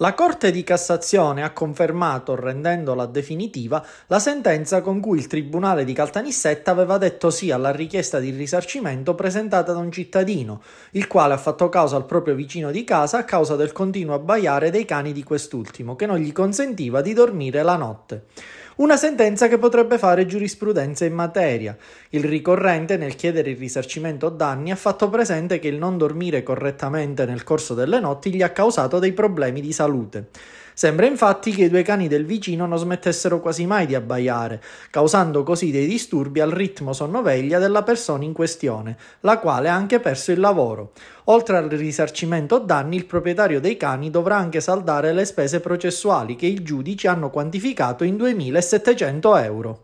La Corte di Cassazione ha confermato, rendendola definitiva, la sentenza con cui il Tribunale di Caltanissetta aveva detto sì alla richiesta di risarcimento presentata da un cittadino, il quale ha fatto causa al proprio vicino di casa a causa del continuo abbaiare dei cani di quest'ultimo, che non gli consentiva di dormire la notte una sentenza che potrebbe fare giurisprudenza in materia. Il ricorrente, nel chiedere il risarcimento danni, ha fatto presente che il non dormire correttamente nel corso delle notti gli ha causato dei problemi di salute. Sembra infatti che i due cani del vicino non smettessero quasi mai di abbaiare, causando così dei disturbi al ritmo sonnoveglia della persona in questione, la quale ha anche perso il lavoro. Oltre al risarcimento danni, il proprietario dei cani dovrà anche saldare le spese processuali che i giudici hanno quantificato in 2.700 euro.